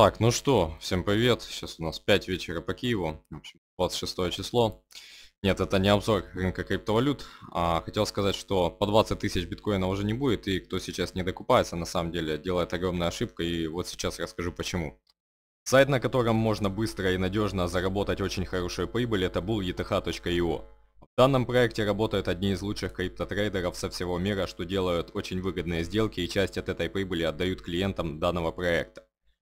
Так, ну что, всем привет. Сейчас у нас 5 вечера по Киеву. В общем, 26 число. Нет, это не обзор рынка криптовалют. А, хотел сказать, что по 20 тысяч биткоина уже не будет, и кто сейчас не докупается, на самом деле, делает огромную ошибку, и вот сейчас расскажу почему. Сайт, на котором можно быстро и надежно заработать очень хорошую прибыль, это был e В данном проекте работают одни из лучших криптотрейдеров со всего мира, что делают очень выгодные сделки и часть от этой прибыли отдают клиентам данного проекта.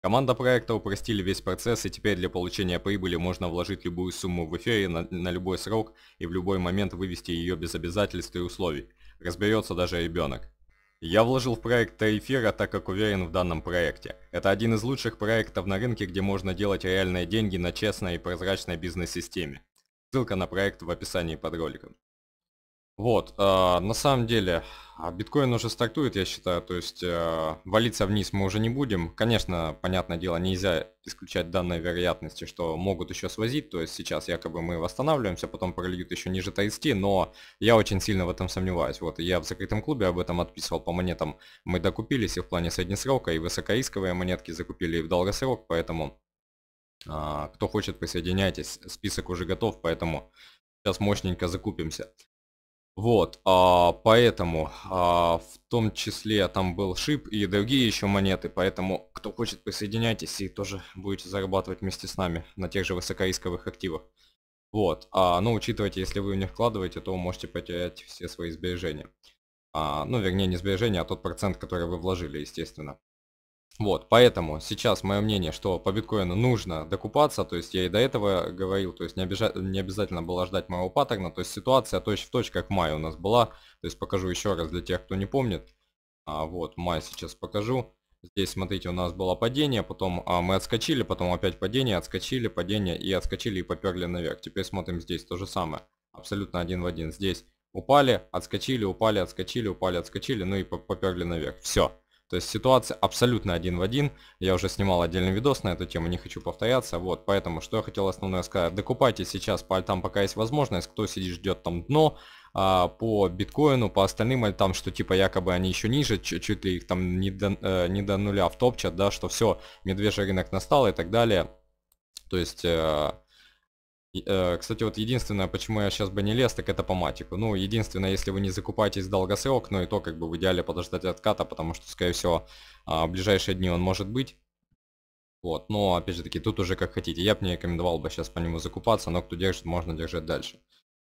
Команда проекта упростили весь процесс, и теперь для получения прибыли можно вложить любую сумму в эфире на, на любой срок и в любой момент вывести ее без обязательств и условий. Разберется даже ребенок. Я вложил в проект Тайфера, так как уверен в данном проекте. Это один из лучших проектов на рынке, где можно делать реальные деньги на честной и прозрачной бизнес-системе. Ссылка на проект в описании под роликом. Вот, э, на самом деле, а, биткоин уже стартует, я считаю, то есть э, валиться вниз мы уже не будем. Конечно, понятное дело, нельзя исключать данной вероятности, что могут еще свозить, то есть сейчас якобы мы восстанавливаемся, потом прольют еще ниже 30, но я очень сильно в этом сомневаюсь. Вот, я в закрытом клубе об этом отписывал по монетам, мы докупились и в плане среднесрока, и высокоисковые монетки закупили и в долгосрок, поэтому... Э, кто хочет, присоединяйтесь, список уже готов, поэтому сейчас мощненько закупимся. Вот, а, поэтому а, в том числе там был шип и другие еще монеты, поэтому кто хочет присоединяйтесь и тоже будете зарабатывать вместе с нами на тех же высокорисковых активах. Вот, а, но учитывайте, если вы в них вкладываете, то вы можете потерять все свои сбережения. А, ну, вернее, не сбережения, а тот процент, который вы вложили, естественно. Вот, поэтому сейчас мое мнение, что по биткоину нужно докупаться, то есть я и до этого говорил, то есть не, обижа... не обязательно было ждать моего паттерна, то есть ситуация точь в точь, как май у нас была, то есть покажу еще раз для тех, кто не помнит, а вот май сейчас покажу, здесь смотрите, у нас было падение, потом а, мы отскочили, потом опять падение, отскочили, падение и отскочили и поперли наверх, теперь смотрим здесь то же самое, абсолютно один в один, здесь упали, отскочили, упали, отскочили, упали, отскочили, ну и поперли наверх, все. То есть ситуация абсолютно один в один. Я уже снимал отдельный видос на эту тему, не хочу повторяться. Вот, поэтому, что я хотел основное сказать. Докупайте сейчас по альтам, пока есть возможность. Кто сидит, ждет там дно а, по биткоину, по остальным альтам, что типа якобы они еще ниже, чуть, чуть ли их там не до, э, не до нуля втопчат, да, что все, медвежий рынок настал и так далее. То есть... Э, Э, кстати, вот единственное, почему я сейчас бы не лез, так это по матику. Ну, единственное, если вы не закупаетесь долгосрок, но ну, и то как бы в идеале подождать отката, потому что, скорее всего, а, в ближайшие дни он может быть. Вот, но опять же таки, тут уже как хотите. Я бы не рекомендовал бы сейчас по нему закупаться, но кто держит, можно держать дальше.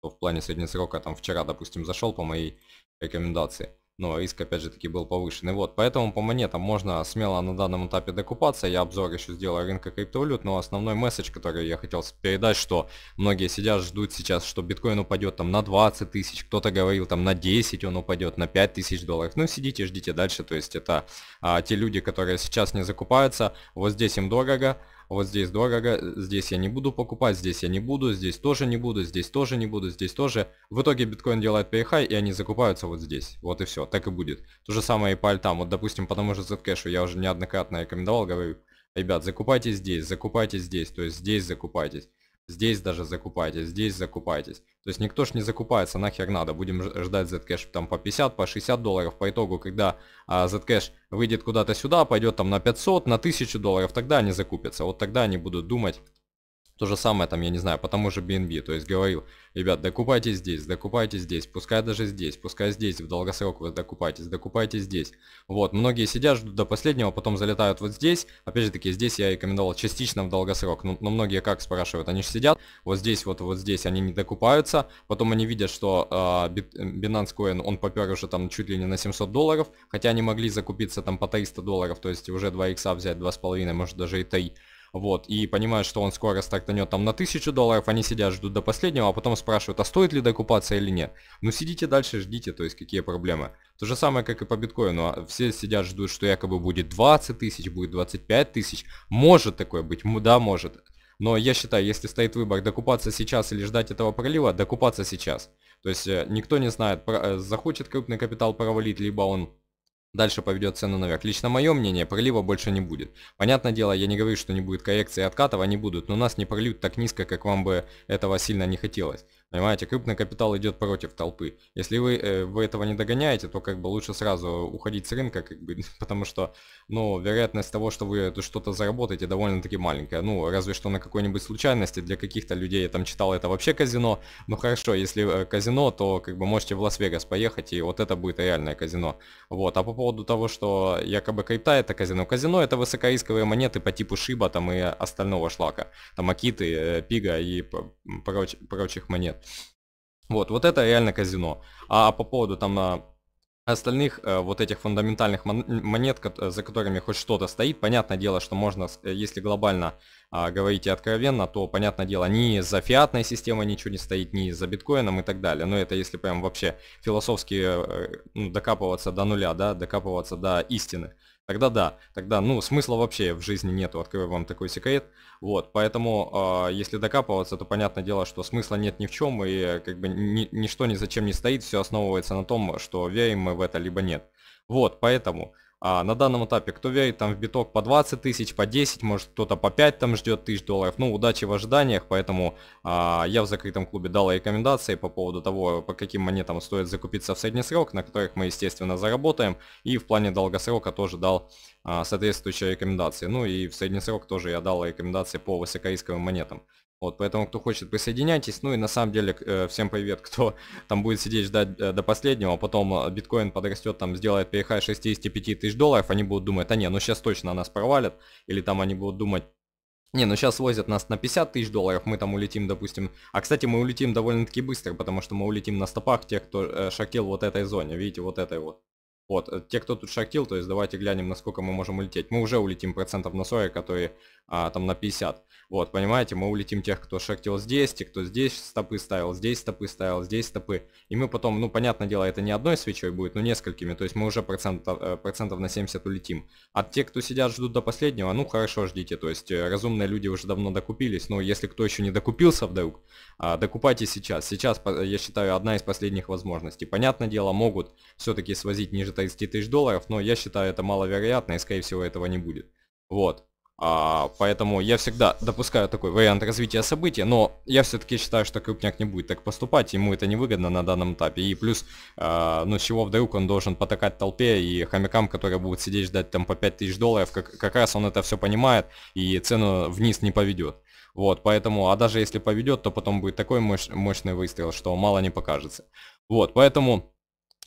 В плане среднесрока там вчера, допустим, зашел по моей рекомендации но риск опять же таки был повышенный. Вот, поэтому по монетам можно смело на данном этапе докупаться, я обзор еще сделал рынка криптовалют, но основной месседж, который я хотел передать, что многие сидят, ждут сейчас, что биткоин упадет там на 20 тысяч, кто-то говорил там на 10 он упадет, на 5 тысяч долларов, ну сидите, ждите дальше, то есть это а, те люди, которые сейчас не закупаются, вот здесь им дорого, вот здесь 2 гага, здесь я не буду покупать, здесь я не буду, здесь тоже не буду, здесь тоже не буду, здесь тоже. В итоге биткоин делает перехай, и они закупаются вот здесь. Вот и все, так и будет. То же самое и по альтам. Вот, допустим, потому что же Zcash я уже неоднократно рекомендовал, говорю, ребят, закупайтесь здесь, закупайтесь здесь, то есть здесь закупайтесь. Здесь даже закупайтесь, здесь закупайтесь. То есть никто ж не закупается, нахер надо. Будем ждать Zcash там по 50, по 60 долларов. По итогу, когда а, Zcash выйдет куда-то сюда, пойдет там на 500, на 1000 долларов, тогда они закупятся. Вот тогда они будут думать то же самое там, я не знаю, по тому же BNB, то есть говорил, ребят, докупайте здесь, докупайте здесь, пускай даже здесь, пускай здесь, в долгосрок вы докупаетесь, докупайте здесь. Вот, многие сидят, ждут до последнего, потом залетают вот здесь, опять же таки, здесь я рекомендовал частично в долгосрок, но, но многие как спрашивают, они же сидят, вот здесь, вот, вот здесь они не докупаются, потом они видят, что э, Binance Coin, он попер уже там чуть ли не на 700 долларов, хотя они могли закупиться там по 300 долларов, то есть уже 2 икса взять, 2,5, может даже и 3, вот, и понимают, что он скоро стартанет там на 1000 долларов, они сидят, ждут до последнего, а потом спрашивают, а стоит ли докупаться или нет. Ну сидите дальше, ждите, то есть какие проблемы. То же самое, как и по биткоину, а все сидят, ждут, что якобы будет 20 тысяч, будет 25 тысяч, может такое быть, да, может. Но я считаю, если стоит выбор докупаться сейчас или ждать этого пролива, докупаться сейчас. То есть э, никто не знает, э, захочет крупный капитал провалить, либо он дальше поведет цену наверх. Лично мое мнение, пролива больше не будет. Понятное дело, я не говорю, что не будет коррекции и откатов, они будут, но нас не прольют так низко, как вам бы этого сильно не хотелось. Понимаете, крупный капитал идет против толпы. Если вы, э, вы этого не догоняете, то как бы лучше сразу уходить с рынка, как бы, потому что, ну, вероятность того, что вы что-то заработаете, довольно-таки маленькая. Ну, разве что на какой-нибудь случайности. Для каких-то людей я там читал, это вообще казино. Ну хорошо, если э, казино, то как бы можете в Лас-Вегас поехать, и вот это будет реальное казино. Вот, а по поводу того, что якобы крипта это казино. Казино это высокорисковые монеты по типу Шиба там и остального шлака. Там Акиты, э, Пига и проч прочих монет. Вот, вот это реально казино. А, а по поводу там а, остальных э, вот этих фундаментальных монет, за которыми хоть что-то стоит, понятное дело, что можно, э, если глобально а, говорите откровенно, то, понятное дело, ни за фиатной системой ничего не стоит, ни за биткоином и так далее. Но это если прям вообще философски э, ну, докапываться до нуля, да, докапываться до истины. Тогда да, тогда, ну, смысла вообще в жизни нету, открою вам такой секрет. Вот, поэтому, э, если докапываться, то понятное дело, что смысла нет ни в чем, и как бы ни, ничто ни зачем не стоит, все основывается на том, что верим мы в это, либо нет. Вот, поэтому а, на данном этапе кто верит там в биток по 20 тысяч, по 10, может кто-то по 5 там ждет тысяч долларов. Ну, удачи в ожиданиях, поэтому а, я в закрытом клубе дал рекомендации по поводу того, по каким монетам стоит закупиться в средний срок, на которых мы, естественно, заработаем. И в плане долгосрока тоже дал а, соответствующие рекомендации. Ну и в средний срок тоже я дал рекомендации по высокорисковым монетам. Вот, поэтому, кто хочет, присоединяйтесь. Ну и на самом деле, э, всем привет, кто там будет сидеть ждать э, до последнего, а потом э, биткоин подрастет, там сделает перехай 65 тысяч долларов, они будут думать, а не, ну сейчас точно нас провалят, или там они будут думать, не, ну сейчас возят нас на 50 тысяч долларов, мы там улетим, допустим. А, кстати, мы улетим довольно-таки быстро, потому что мы улетим на стопах тех, кто шокил вот этой зоне, видите, вот этой вот. Вот, те, кто тут шактил, то есть давайте глянем, насколько мы можем улететь. Мы уже улетим процентов на 40, которые а, там на 50. Вот, понимаете, мы улетим тех, кто шектил здесь, те, кто здесь стопы ставил, здесь стопы ставил, здесь стопы. И мы потом, ну, понятное дело, это не одной свечой будет, но несколькими, то есть мы уже процентов, э, процентов на 70 улетим. А те, кто сидят, ждут до последнего, ну, хорошо, ждите, то есть э, разумные люди уже давно докупились, но если кто еще не докупился вдруг, а, докупайте сейчас. Сейчас, я считаю, одна из последних возможностей. Понятное дело, могут все-таки свозить ниже 30 тысяч долларов, но я считаю, это маловероятно и, скорее всего, этого не будет. Вот. А, поэтому я всегда допускаю такой вариант развития событий, но я все-таки считаю, что крупняк не будет так поступать, ему это невыгодно на данном этапе. И плюс, а, ну с чего вдруг он должен потакать толпе и хомякам, которые будут сидеть ждать там по 5000 долларов, как, как раз он это все понимает и цену вниз не поведет. Вот, поэтому, а даже если поведет, то потом будет такой мощ, мощный выстрел, что мало не покажется. Вот, поэтому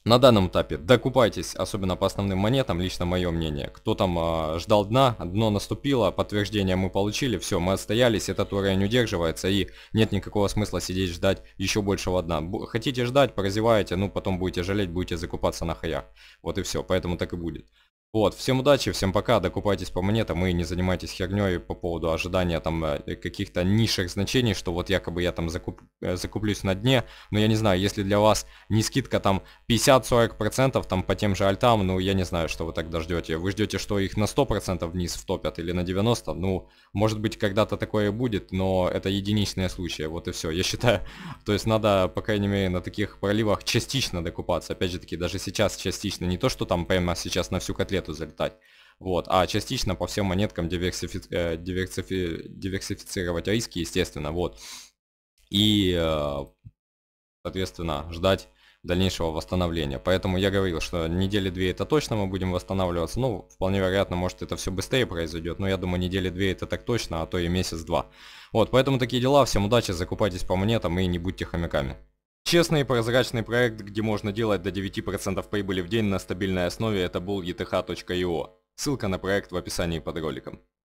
на данном этапе докупайтесь, особенно по основным монетам, лично мое мнение. Кто там э, ждал дна, дно наступило, подтверждение мы получили, все, мы отстоялись, этот уровень удерживается и нет никакого смысла сидеть ждать еще большего дна. Б хотите ждать, прозеваете, ну потом будете жалеть, будете закупаться на хаях. Вот и все, поэтому так и будет. Вот, всем удачи, всем пока, докупайтесь по монетам и не занимайтесь херней по поводу ожидания там э, каких-то низших значений, что вот якобы я там закуп, э, закуплюсь на дне, но я не знаю, если для вас не скидка там 50-40% там по тем же альтам, ну я не знаю, что вы тогда ждете. Вы ждете, что их на 100% вниз втопят или на 90%, ну может быть когда-то такое будет, но это единичные случаи, вот и все, я считаю. То есть надо, по крайней мере, на таких проливах частично докупаться, опять же таки, даже сейчас частично, не то, что там прямо сейчас на всю котлету, пакету залетать. Вот, а частично по всем монеткам диверсифи... Э, диверсифи... диверсифицировать риски, естественно, вот. И, э, соответственно, ждать дальнейшего восстановления. Поэтому я говорил, что недели две это точно мы будем восстанавливаться. Ну, вполне вероятно, может это все быстрее произойдет, но я думаю, недели две это так точно, а то и месяц-два. Вот, поэтому такие дела. Всем удачи, закупайтесь по монетам и не будьте хомяками. Честный и прозрачный проект, где можно делать до 9% прибыли в день на стабильной основе, это был ETH.io. Ссылка на проект в описании под роликом.